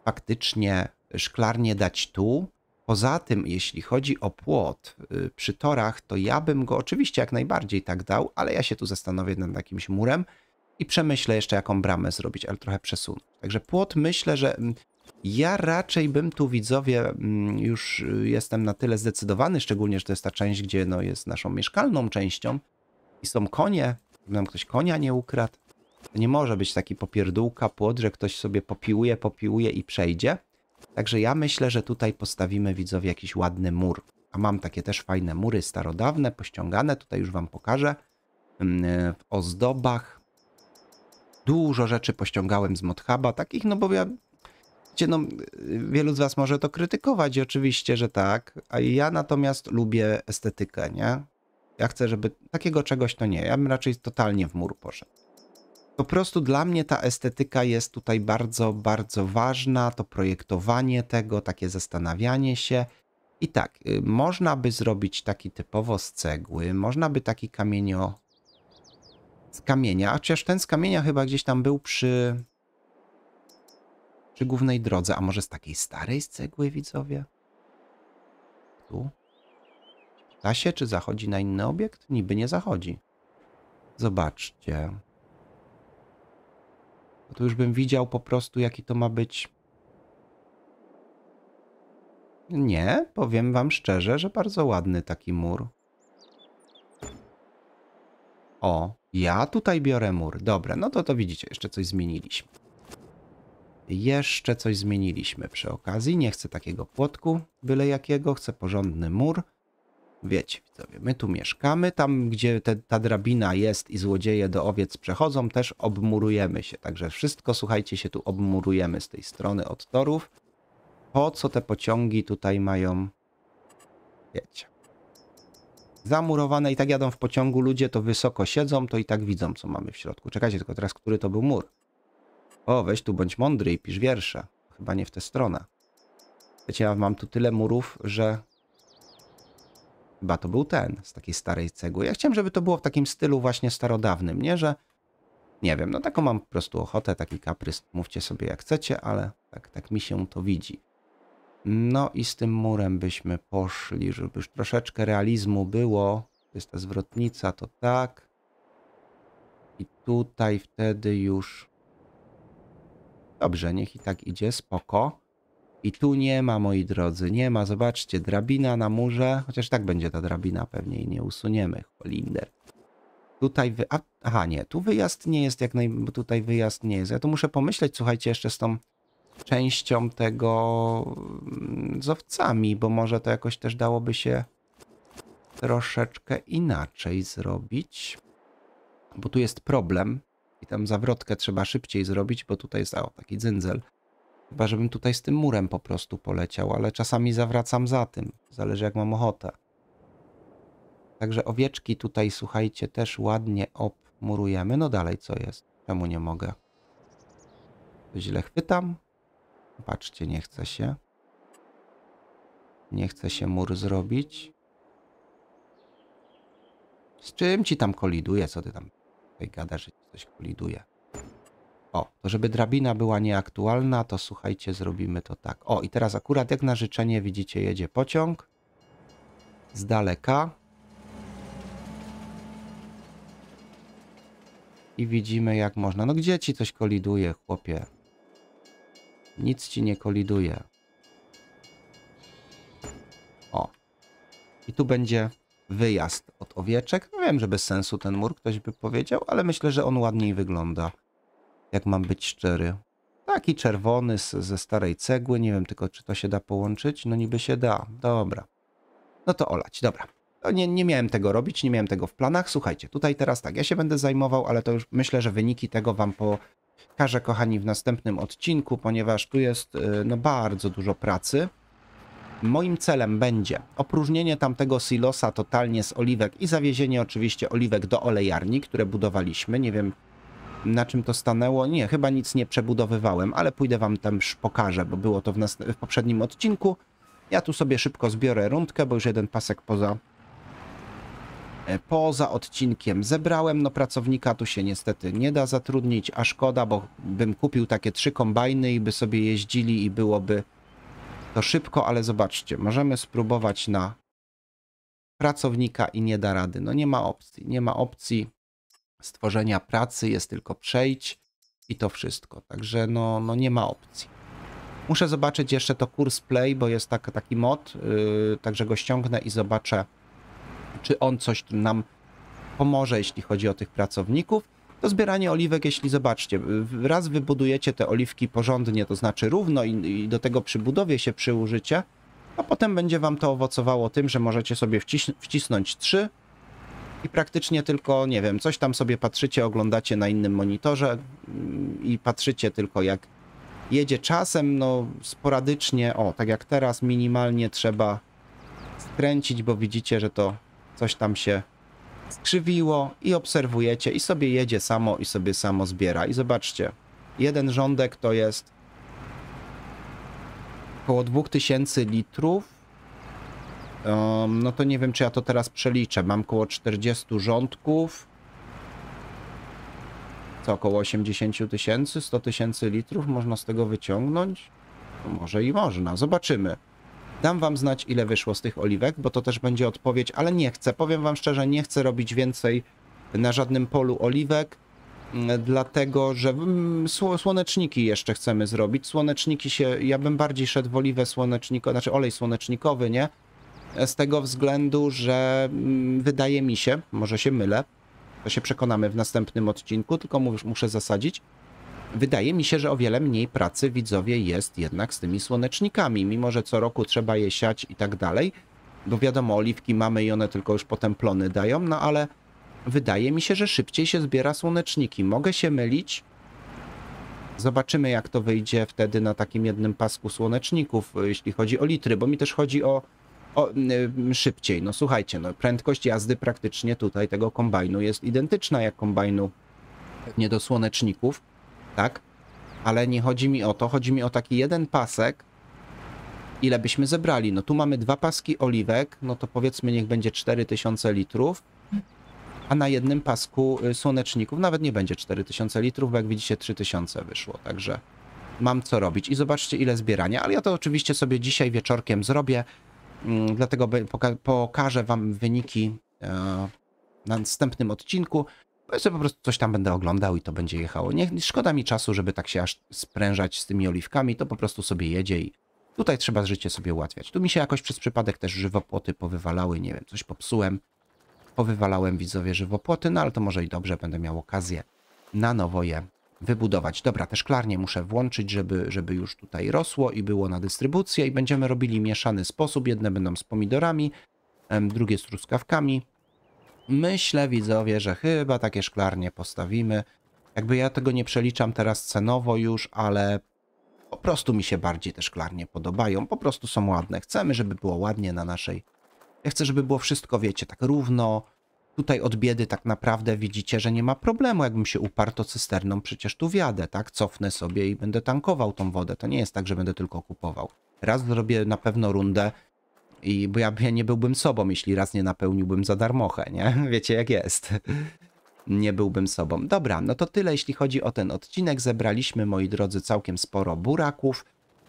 S1: faktycznie szklarnie dać tu, Poza tym, jeśli chodzi o płot y, przy torach, to ja bym go oczywiście jak najbardziej tak dał, ale ja się tu zastanowię nad jakimś murem i przemyślę jeszcze, jaką bramę zrobić, ale trochę przesunąć. Także płot myślę, że mm, ja raczej bym tu widzowie, mm, już y, jestem na tyle zdecydowany, szczególnie, że to jest ta część, gdzie no jest naszą mieszkalną częścią i są konie, nam ktoś konia nie ukradł. To nie może być taki popierdółka, płot, że ktoś sobie popiłuje, popiłuje i przejdzie. Także ja myślę, że tutaj postawimy widzowie jakiś ładny mur. A mam takie też fajne mury starodawne, pościągane. Tutaj już wam pokażę. Mm, y, w ozdobach. Dużo rzeczy pościągałem z Modhuba. Takich, no bo ja... Wiecie, no, y, wielu z was może to krytykować i oczywiście, że tak. A ja natomiast lubię estetykę, nie? Ja chcę, żeby takiego czegoś to nie. Ja bym raczej totalnie w mur poszedł. Po prostu dla mnie ta estetyka jest tutaj bardzo, bardzo ważna. To projektowanie tego, takie zastanawianie się. I tak, y, można by zrobić taki typowo z cegły, można by taki kamienio z kamienia, chociaż ten z kamienia chyba gdzieś tam był przy, przy głównej drodze, a może z takiej starej z cegły, widzowie? Tu? W się, czy zachodzi na inny obiekt? Niby nie zachodzi. Zobaczcie to już bym widział po prostu, jaki to ma być. Nie, powiem wam szczerze, że bardzo ładny taki mur. O, ja tutaj biorę mur. Dobra, no to to widzicie, jeszcze coś zmieniliśmy. Jeszcze coś zmieniliśmy przy okazji. Nie chcę takiego płotku byle jakiego, chcę porządny mur. Wiecie, widzowie, my tu mieszkamy, tam gdzie te, ta drabina jest i złodzieje do owiec przechodzą, też obmurujemy się. Także wszystko, słuchajcie, się tu obmurujemy z tej strony od torów. Po co te pociągi tutaj mają, wiecie, zamurowane i tak jadą w pociągu ludzie, to wysoko siedzą, to i tak widzą, co mamy w środku. Czekajcie tylko teraz, który to był mur. O, weź tu bądź mądry i pisz wiersze. Chyba nie w tę stronę. Wiecie, ja mam tu tyle murów, że Chyba to był ten, z takiej starej cegły. Ja chciałem, żeby to było w takim stylu właśnie starodawnym, nie, że nie wiem, no taką mam po prostu ochotę, taki kaprys, mówcie sobie jak chcecie, ale tak, tak mi się to widzi. No i z tym murem byśmy poszli, żeby już troszeczkę realizmu było. To jest ta zwrotnica, to tak. I tutaj wtedy już... Dobrze, niech i tak idzie, spoko. I tu nie ma, moi drodzy, nie ma. Zobaczcie, drabina na murze, chociaż tak będzie ta drabina, pewnie i nie usuniemy, Holinder. Tutaj, wy... A, aha, nie, tu wyjazd nie jest jak naj... tutaj wyjazd nie jest. Ja tu muszę pomyśleć, słuchajcie, jeszcze z tą częścią tego mm, z owcami, bo może to jakoś też dałoby się troszeczkę inaczej zrobić. Bo tu jest problem i tam zawrotkę trzeba szybciej zrobić, bo tutaj jest o, taki dzyndzel. Chyba, żebym tutaj z tym murem po prostu poleciał, ale czasami zawracam za tym. Zależy jak mam ochotę. Także owieczki tutaj, słuchajcie, też ładnie obmurujemy. No dalej, co jest? Czemu nie mogę? To źle chwytam. Patrzcie, nie chce się. Nie chce się mur zrobić. Z czym ci tam koliduje? Co ty tam tutaj gadasz, że ci coś koliduje? O, to żeby drabina była nieaktualna, to słuchajcie, zrobimy to tak. O, i teraz akurat jak na życzenie widzicie, jedzie pociąg z daleka. I widzimy jak można. No gdzie ci coś koliduje, chłopie? Nic ci nie koliduje. O. I tu będzie wyjazd od owieczek. No wiem, że bez sensu ten mur ktoś by powiedział, ale myślę, że on ładniej wygląda jak mam być szczery. Taki czerwony z, ze starej cegły, nie wiem tylko, czy to się da połączyć. No niby się da, dobra. No to olać, dobra. No nie, nie miałem tego robić, nie miałem tego w planach. Słuchajcie, tutaj teraz tak, ja się będę zajmował, ale to już myślę, że wyniki tego wam pokażę, kochani, w następnym odcinku, ponieważ tu jest y, no, bardzo dużo pracy. Moim celem będzie opróżnienie tamtego silosa totalnie z oliwek i zawiezienie oczywiście oliwek do olejarni, które budowaliśmy. Nie wiem, na czym to stanęło. Nie, chyba nic nie przebudowywałem, ale pójdę wam tam pokażę, bo było to w, w poprzednim odcinku. Ja tu sobie szybko zbiorę rundkę, bo już jeden pasek poza, e, poza odcinkiem zebrałem. No pracownika tu się niestety nie da zatrudnić, a szkoda, bo bym kupił takie trzy kombajny i by sobie jeździli i byłoby to szybko, ale zobaczcie, możemy spróbować na pracownika i nie da rady. No nie ma opcji, nie ma opcji stworzenia pracy, jest tylko przejdź i to wszystko. Także no, no nie ma opcji. Muszę zobaczyć jeszcze to kurs Play, bo jest tak, taki mod, yy, także go ściągnę i zobaczę, czy on coś nam pomoże, jeśli chodzi o tych pracowników. To zbieranie oliwek, jeśli zobaczcie, raz wybudujecie te oliwki porządnie, to znaczy równo i, i do tego przy budowie się przyłożycie, a potem będzie wam to owocowało tym, że możecie sobie wciś wcisnąć 3 i praktycznie tylko, nie wiem, coś tam sobie patrzycie, oglądacie na innym monitorze mm, i patrzycie tylko jak jedzie czasem, no sporadycznie, o, tak jak teraz, minimalnie trzeba skręcić, bo widzicie, że to coś tam się skrzywiło i obserwujecie i sobie jedzie samo i sobie samo zbiera. I zobaczcie, jeden rządek to jest około 2000 litrów, Um, no to nie wiem, czy ja to teraz przeliczę. Mam około 40 rządków. Co, około 80 tysięcy, 100 tysięcy litrów można z tego wyciągnąć? No może i można, zobaczymy. Dam wam znać, ile wyszło z tych oliwek, bo to też będzie odpowiedź, ale nie chcę. Powiem wam szczerze, nie chcę robić więcej na żadnym polu oliwek, mm, dlatego że mm, słoneczniki jeszcze chcemy zrobić. Słoneczniki się, ja bym bardziej szedł w oliwę słonecznikową, znaczy olej słonecznikowy, nie? z tego względu, że mm, wydaje mi się, może się mylę, to się przekonamy w następnym odcinku, tylko muszę zasadzić. Wydaje mi się, że o wiele mniej pracy widzowie jest jednak z tymi słonecznikami, mimo że co roku trzeba je siać i tak dalej, bo wiadomo, oliwki mamy i one tylko już potem plony dają, no ale wydaje mi się, że szybciej się zbiera słoneczniki. Mogę się mylić. Zobaczymy, jak to wyjdzie wtedy na takim jednym pasku słoneczników, y, jeśli chodzi o litry, bo mi też chodzi o o, szybciej. No słuchajcie, no, prędkość jazdy praktycznie tutaj tego kombajnu jest identyczna jak kombajnu niedosłoneczników, do słoneczników, tak? Ale nie chodzi mi o to, chodzi mi o taki jeden pasek, ile byśmy zebrali. No tu mamy dwa paski oliwek, no to powiedzmy niech będzie 4000 litrów, a na jednym pasku y, słoneczników nawet nie będzie 4000 litrów, bo jak widzicie 3000 wyszło, także mam co robić. I zobaczcie ile zbierania, ale ja to oczywiście sobie dzisiaj wieczorkiem zrobię. Mm, dlatego pokażę Wam wyniki e, na następnym odcinku. Bo sobie po prostu coś tam będę oglądał i to będzie jechało. Nie, szkoda mi czasu, żeby tak się aż sprężać z tymi oliwkami. To po prostu sobie jedzie i tutaj trzeba życie sobie ułatwiać. Tu mi się jakoś przez przypadek też żywopłoty powywalały. Nie wiem, coś popsułem. Powywalałem widzowie żywopłoty, no ale to może i dobrze, będę miał okazję na nowo je wybudować. Dobra, te szklarnie muszę włączyć, żeby, żeby już tutaj rosło i było na dystrybucję i będziemy robili mieszany sposób. Jedne będą z pomidorami, drugie z truskawkami. Myślę, widzowie, że chyba takie szklarnie postawimy. Jakby ja tego nie przeliczam teraz cenowo już, ale po prostu mi się bardziej te szklarnie podobają. Po prostu są ładne. Chcemy, żeby było ładnie na naszej... Ja chcę, żeby było wszystko, wiecie, tak równo, Tutaj od biedy tak naprawdę widzicie, że nie ma problemu. Jakbym się uparł, to cysterną przecież tu wjadę, tak? Cofnę sobie i będę tankował tą wodę. To nie jest tak, że będę tylko kupował. Raz zrobię na pewno rundę, i, bo ja, ja nie byłbym sobą, jeśli raz nie napełniłbym za darmochę, nie? *laughs* Wiecie jak jest. Nie byłbym sobą. Dobra, no to tyle jeśli chodzi o ten odcinek. Zebraliśmy, moi drodzy, całkiem sporo buraków.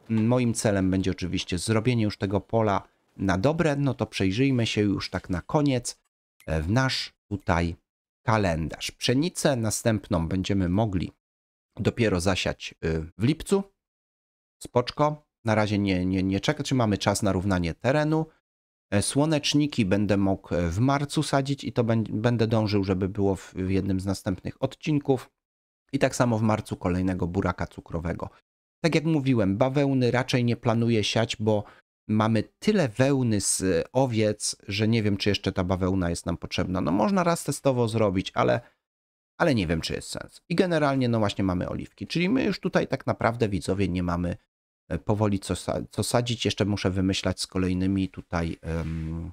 S1: Moim celem będzie oczywiście zrobienie już tego pola na dobre, no to przejrzyjmy się już tak na koniec. E, w nasz tutaj kalendarz. Pszenicę następną będziemy mogli dopiero zasiać e, w lipcu. Spoczko. Na razie nie, nie, nie czeka, czy mamy czas na równanie terenu. E, słoneczniki będę mógł w marcu sadzić i to będę dążył, żeby było w jednym z następnych odcinków. I tak samo w marcu kolejnego buraka cukrowego. Tak jak mówiłem, bawełny raczej nie planuję siać, bo mamy tyle wełny z e, owiec, że nie wiem, czy jeszcze ta bawełna jest nam potrzebna. No można raz testowo zrobić, ale, ale nie wiem, czy jest sens. I generalnie, no właśnie mamy oliwki, czyli my już tutaj tak naprawdę, widzowie, nie mamy e, powoli co, co sadzić. Jeszcze muszę wymyślać z kolejnymi tutaj um,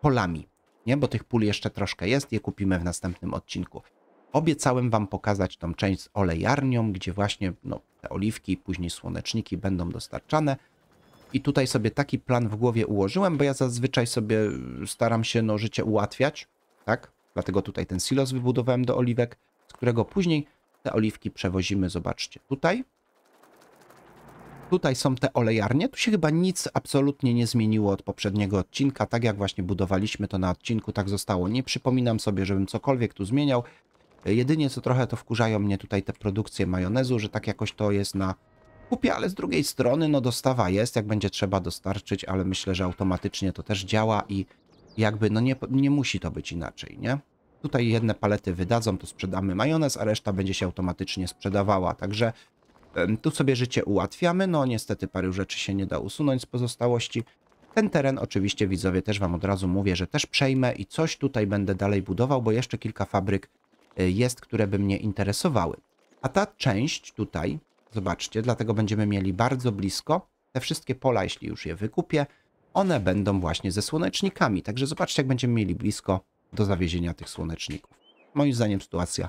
S1: polami, nie? Bo tych pól jeszcze troszkę jest, je kupimy w następnym odcinku. Obiecałem Wam pokazać tą część z olejarnią, gdzie właśnie no, te oliwki, później słoneczniki będą dostarczane. I tutaj sobie taki plan w głowie ułożyłem, bo ja zazwyczaj sobie staram się no, życie ułatwiać, tak? Dlatego tutaj ten silos wybudowałem do oliwek, z którego później te oliwki przewozimy, zobaczcie, tutaj. Tutaj są te olejarnie, tu się chyba nic absolutnie nie zmieniło od poprzedniego odcinka, tak jak właśnie budowaliśmy to na odcinku, tak zostało. Nie przypominam sobie, żebym cokolwiek tu zmieniał, jedynie co trochę to wkurzają mnie tutaj te produkcje majonezu, że tak jakoś to jest na kupię, ale z drugiej strony no dostawa jest, jak będzie trzeba dostarczyć, ale myślę, że automatycznie to też działa i jakby no nie, nie musi to być inaczej, nie? Tutaj jedne palety wydadzą, to sprzedamy majonez, a reszta będzie się automatycznie sprzedawała, także tu sobie życie ułatwiamy, no niestety paru rzeczy się nie da usunąć z pozostałości. Ten teren oczywiście widzowie też Wam od razu mówię, że też przejmę i coś tutaj będę dalej budował, bo jeszcze kilka fabryk y, jest, które by mnie interesowały. A ta część tutaj Zobaczcie, dlatego będziemy mieli bardzo blisko te wszystkie pola, jeśli już je wykupię, one będą właśnie ze słonecznikami. Także zobaczcie, jak będziemy mieli blisko do zawiezienia tych słoneczników. Moim zdaniem sytuacja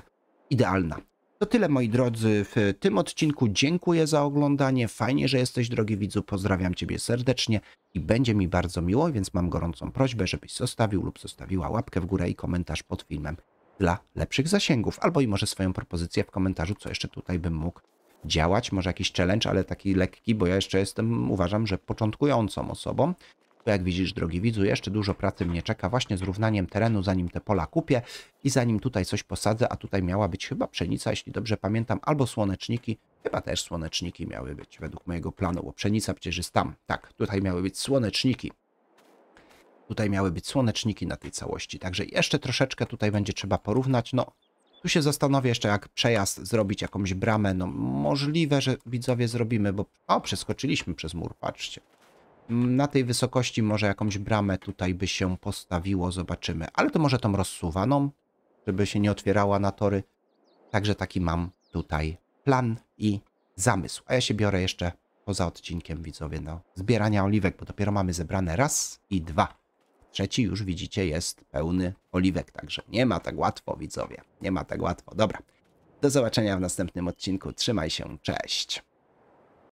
S1: idealna. To tyle moi drodzy w tym odcinku. Dziękuję za oglądanie. Fajnie, że jesteś drogi widzu. Pozdrawiam Ciebie serdecznie i będzie mi bardzo miło, więc mam gorącą prośbę, żebyś zostawił lub zostawiła łapkę w górę i komentarz pod filmem dla lepszych zasięgów, albo i może swoją propozycję w komentarzu, co jeszcze tutaj bym mógł działać, może jakiś challenge, ale taki lekki, bo ja jeszcze jestem, uważam, że początkującą osobą. To jak widzisz, drogi widzu, jeszcze dużo pracy mnie czeka właśnie z równaniem terenu, zanim te pola kupię i zanim tutaj coś posadzę, a tutaj miała być chyba pszenica, jeśli dobrze pamiętam, albo słoneczniki, chyba też słoneczniki miały być według mojego planu, bo pszenica przecież jest tam, tak, tutaj miały być słoneczniki. Tutaj miały być słoneczniki na tej całości, także jeszcze troszeczkę tutaj będzie trzeba porównać, no tu się zastanowię jeszcze, jak przejazd zrobić, jakąś bramę. No możliwe, że widzowie zrobimy, bo... O, przeskoczyliśmy przez mur, patrzcie. Mm, na tej wysokości może jakąś bramę tutaj by się postawiło, zobaczymy. Ale to może tą rozsuwaną, żeby się nie otwierała na tory. Także taki mam tutaj plan i zamysł. A ja się biorę jeszcze poza odcinkiem, widzowie, do zbierania oliwek, bo dopiero mamy zebrane raz i dwa. Trzeci już widzicie jest pełny oliwek, także nie ma tak łatwo widzowie, nie ma tak łatwo. Dobra, do zobaczenia w następnym odcinku, trzymaj się, cześć!